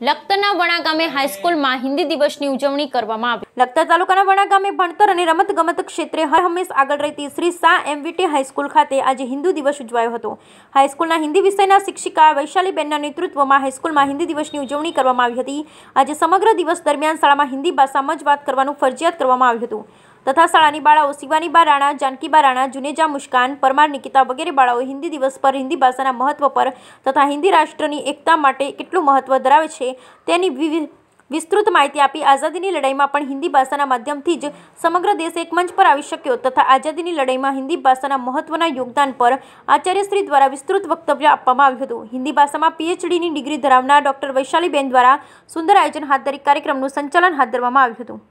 લખતરના વણા ગામે હાઈસ્કૂલમાં હિન્દી દિવસની ઉજવણી કરવામાં આવી લખતર તાલુકાના વણા ગામે ભણતર અને રમતગમત ક્ષેત્રે હર હંમેશ આગળ રહેતી શ્રી શાહ એમવીટી હાઈસ્કૂલ ખાતે આજે હિન્દુ દિવસ ઉજવાયો હતો હાઈસ્કૂલના હિન્દી વિષયના શિક્ષિકા વૈશાલીબેનના નેતૃત્વમાં હાઈસ્કૂલમાં હિન્દી દિવસની ઉજવણી કરવામાં આવી હતી આજે સમગ્ર દિવસ દરમિયાન શાળામાં હિન્દી ભાષામાં જ વાત કરવાનું ફરજિયાત કરવામાં આવ્યું હતું તથા શાળાની બાળાઓ શિવાનીબા રાણા જાનકીબા રાણા જુનેજા મુસ્કાન પરમાર નિકિતા વગેરે બાળાઓ હિન્દી દિવસ પર હિન્દી ભાષાના મહત્વ પર તથા હિન્દી રાષ્ટ્રની એકતા માટે કેટલું મહત્વ ધરાવે છે તેની વિવિધ વિસ્તૃત માહિતી આપી આઝાદીની લડાઈમાં પણ હિન્દી ભાષાના માધ્યમથી જ સમગ્ર દેશ એક મંચ પર આવી શક્યો તથા આઝાદીની લડાઈમાં હિન્દી ભાષાના મહત્વના યોગદાન પર આચાર્યશ્રી દ્વારા વિસ્તૃત વક્તવ્ય આપવામાં આવ્યું હતું હિન્દી ભાષામાં પીએચડીની ડિગ્રી ધરાવનાર ડોક્ટર વૈશાલીબેન દ્વારા સુંદર આયોજન હાથ ધરી કાર્યક્રમનું સંચાલન હાથ ધરવામાં આવ્યું હતું